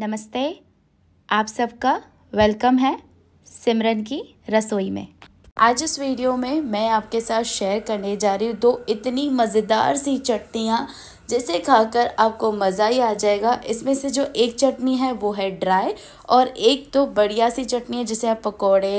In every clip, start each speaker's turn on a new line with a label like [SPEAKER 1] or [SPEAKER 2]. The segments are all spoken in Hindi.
[SPEAKER 1] नमस्ते आप सबका वेलकम है सिमरन की रसोई में आज इस वीडियो में मैं आपके साथ शेयर करने जा रही हूँ दो इतनी मज़ेदार सी चटनियाँ जिसे खाकर आपको मज़ा ही आ जाएगा इसमें से जो एक चटनी है वो है ड्राई और एक तो बढ़िया सी चटनी है जिसे आप पकौड़े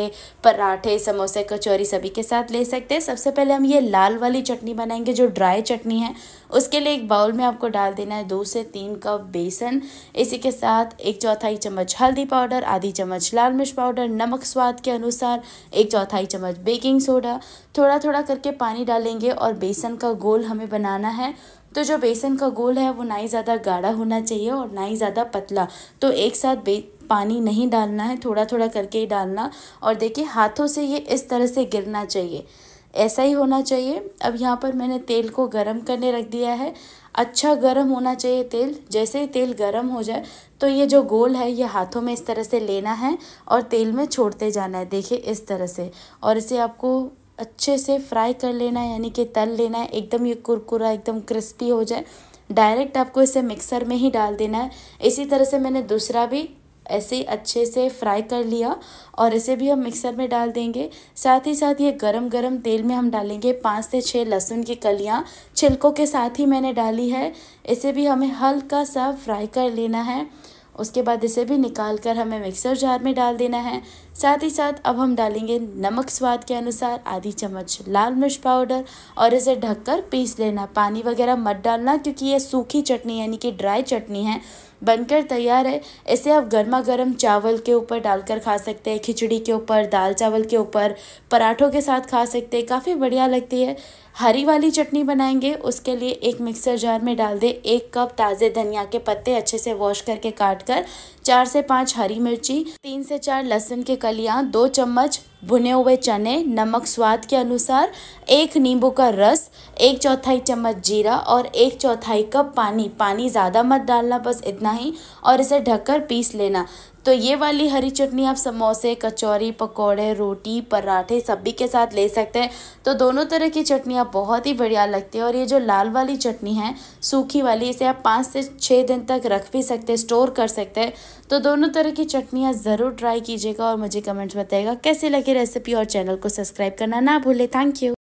[SPEAKER 1] पराठे समोसे कचौरी सभी के साथ ले सकते हैं सबसे पहले हम ये लाल वाली चटनी बनाएंगे जो ड्राई चटनी है उसके लिए एक बाउल में आपको डाल देना है दो से तीन कप बेसन इसी के साथ एक चौथाई चम्मच हल्दी पाउडर आधी चम्मच लाल मिर्च पाउडर नमक स्वाद के अनुसार एक चौथाई चम्मच बेकिंग सोडा थोड़ा थोड़ा करके पानी डालेंगे और बेसन का गोल हमें बनाना है तो जो बेसन का गोल है वो ना ही ज़्यादा गाढ़ा होना चाहिए और ना ही ज़्यादा पतला तो एक साथ बे पानी नहीं डालना है थोड़ा थोड़ा करके ही डालना और देखिए हाथों से ये इस तरह से गिरना चाहिए ऐसा ही होना चाहिए अब यहाँ पर मैंने तेल को गरम करने रख दिया है अच्छा गरम होना चाहिए तेल जैसे ही तेल गरम हो जाए तो ये जो गोल है ये हाथों में इस तरह से लेना है और तेल में छोड़ते जाना है देखिए इस तरह से और इसे आपको अच्छे से फ्राई कर लेना है यानी कि तल लेना है एकदम ये कुरकुरा एकदम क्रिस्पी हो जाए डायरेक्ट आपको इसे मिक्सर में ही डाल देना है इसी तरह से मैंने दूसरा भी ऐसे ही अच्छे से फ्राई कर लिया और इसे भी हम मिक्सर में डाल देंगे साथ ही साथ ये गरम गरम तेल में हम डालेंगे पाँच से छः लहसुन की कलियाँ छिलकों के साथ ही मैंने डाली है इसे भी हमें हल्का सा फ्राई कर लेना है उसके बाद इसे भी निकाल कर हमें मिक्सर जार में डाल देना है साथ ही साथ अब हम डालेंगे नमक स्वाद के अनुसार आधी चम्मच लाल मिर्च पाउडर और इसे ढककर पीस लेना पानी वगैरह मत डालना क्योंकि ये सूखी चटनी यानी कि ड्राई चटनी है बनकर तैयार है इसे आप गर्मा गर्म चावल के ऊपर डालकर खा सकते हैं खिचड़ी के ऊपर दाल चावल के ऊपर पराठों के साथ खा सकते हैं काफ़ी बढ़िया लगती है हरी वाली चटनी बनाएंगे उसके लिए एक मिक्सर जार में डाल दें एक कप ताज़े धनिया के पत्ते अच्छे से वॉश करके काट कर चार से पाँच हरी मिर्ची तीन से चार लहसुन के कलियाँ दो चम्मच भुने हुए चने नमक स्वाद के अनुसार एक नींबू का रस एक चौथाई चम्मच जीरा और एक चौथाई कप पानी पानी ज़्यादा मत डालना बस इतना ही और इसे ढककर पीस लेना तो ये वाली हरी चटनी आप समोसे कचौरी पकौड़े रोटी पराठे सभी के साथ ले सकते हैं तो दोनों तरह की चटनियाँ बहुत ही बढ़िया लगती है और ये जो लाल वाली चटनी है सूखी वाली इसे आप पाँच से छः दिन तक रख भी सकते हैं स्टोर कर सकते हैं तो दोनों तरह की चटनियाँ ज़रूर ट्राई कीजिएगा और मुझे कमेंट्स बताइएगा कैसे लगे रेसिपी और चैनल को सब्सक्राइब करना ना भूलें थैंक यू